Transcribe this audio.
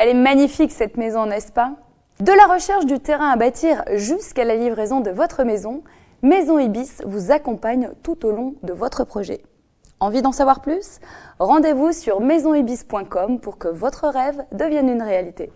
Elle est magnifique cette maison, n'est-ce pas De la recherche du terrain à bâtir jusqu'à la livraison de votre maison, Maison Ibis vous accompagne tout au long de votre projet. Envie d'en savoir plus Rendez-vous sur maisonibis.com pour que votre rêve devienne une réalité.